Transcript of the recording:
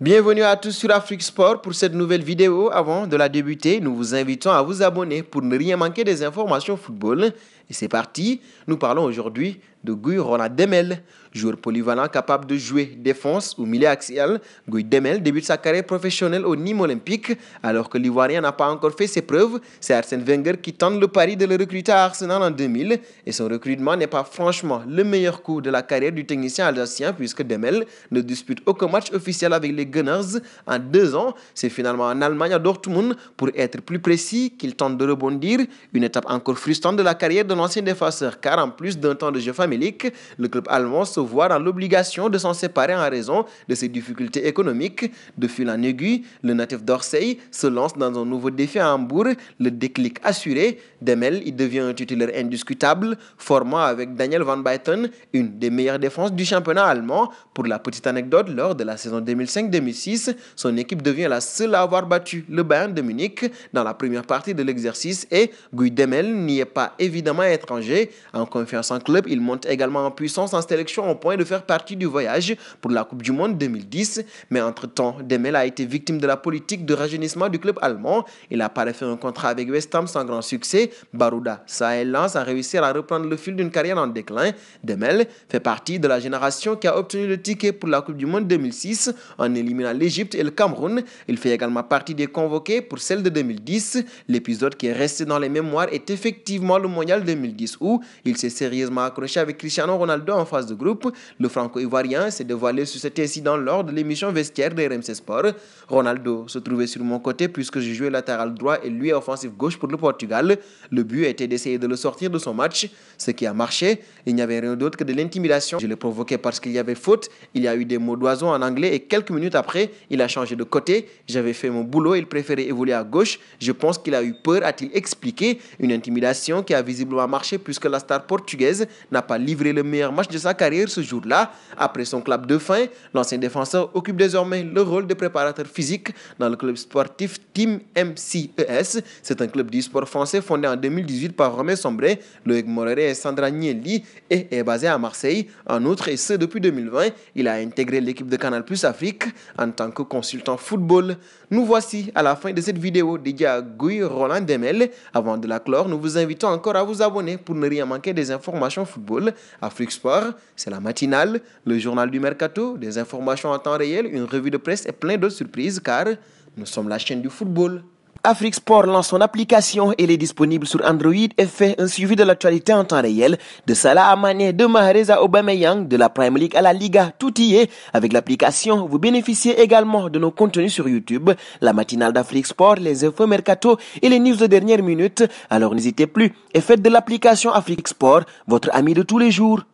Bienvenue à tous sur Afrique Sport pour cette nouvelle vidéo. Avant de la débuter, nous vous invitons à vous abonner pour ne rien manquer des informations football. Et c'est parti, nous parlons aujourd'hui de Guy Ronald Demel. Joueur polyvalent capable de jouer défense ou milieu axial, Guy Demel débute sa carrière professionnelle au Nîmes Olympique. Alors que l'Ivoirien n'a pas encore fait ses preuves, c'est Arsène Wenger qui tente le pari de le recruter à Arsenal en 2000. Et son recrutement n'est pas franchement le meilleur coup de la carrière du technicien alsacien puisque Demel ne dispute aucun match officiel avec les Gunners en deux ans. C'est finalement en Allemagne à Dortmund, pour être plus précis, qu'il tente de rebondir. Une étape encore frustrante de la carrière de l'ancien défenseur car en plus d'un temps de jeu familial, le club allemand se voit dans l'obligation de s'en séparer en raison de ses difficultés économiques. De fil en aiguille, le natif d'Orsay se lance dans un nouveau défi à Hambourg, le déclic assuré. Demel il devient un titulaire indiscutable, formant avec Daniel Van Buyten une des meilleures défenses du championnat allemand. Pour la petite anecdote, lors de la saison 2005-2006, son équipe devient la seule à avoir battu le Bayern de Munich dans la première partie de l'exercice et Guy Demel n'y est pas évidemment étranger. En confiance en club, il monte également en puissance en sélection au point de faire partie du voyage pour la Coupe du Monde 2010. Mais entre-temps, Demel a été victime de la politique de rajeunissement du club allemand. Il a paré fait un contrat avec West Ham sans grand succès. Barouda, Sahel Lance a réussi à reprendre le fil d'une carrière en déclin. Demel fait partie de la génération qui a obtenu le ticket pour la Coupe du Monde 2006 en éliminant l'Égypte et le Cameroun. Il fait également partie des convoqués pour celle de 2010. L'épisode qui est resté dans les mémoires est effectivement le Mondial 2010 où il s'est sérieusement accroché avec avec Cristiano Ronaldo en phase de groupe. Le franco-ivoirien s'est dévoilé sur cet incident lors de l'émission vestiaire de RMC Sport. Ronaldo se trouvait sur mon côté puisque je jouais latéral droit et lui offensif gauche pour le Portugal. Le but était d'essayer de le sortir de son match, ce qui a marché. Il n'y avait rien d'autre que de l'intimidation. Je l'ai provoqué parce qu'il y avait faute. Il y a eu des mots d'oiseau en anglais et quelques minutes après, il a changé de côté. J'avais fait mon boulot, il préférait évoluer à gauche. Je pense qu'il a eu peur, a-t-il expliqué. Une intimidation qui a visiblement marché puisque la star portugaise n'a pas Livrer le meilleur match de sa carrière ce jour-là. Après son club de fin, l'ancien défenseur occupe désormais le rôle de préparateur physique dans le club sportif Team MCES. C'est un club du sport français fondé en 2018 par Romain Sombré, Loïc Moreret et Sandra Nielli et est basé à Marseille. En outre, et ce depuis 2020, il a intégré l'équipe de Canal Plus Afrique en tant que consultant football. Nous voici à la fin de cette vidéo dédiée à Guy Roland Demel. Avant de la clore, nous vous invitons encore à vous abonner pour ne rien manquer des informations football. À Afrique Sport, c'est la matinale, le journal du mercato, des informations en temps réel, une revue de presse et plein d'autres surprises car nous sommes la chaîne du football. Afrique Sport lance son application. Elle est disponible sur Android et fait un suivi de l'actualité en temps réel. De Salah Amane, de Mahrez à Aubameyang, de la Prime League à la Liga, tout y est. Avec l'application, vous bénéficiez également de nos contenus sur YouTube, la matinale d'Afrique Sport, les infos mercato et les news de dernière minute. Alors n'hésitez plus et faites de l'application Afrique Sport votre ami de tous les jours.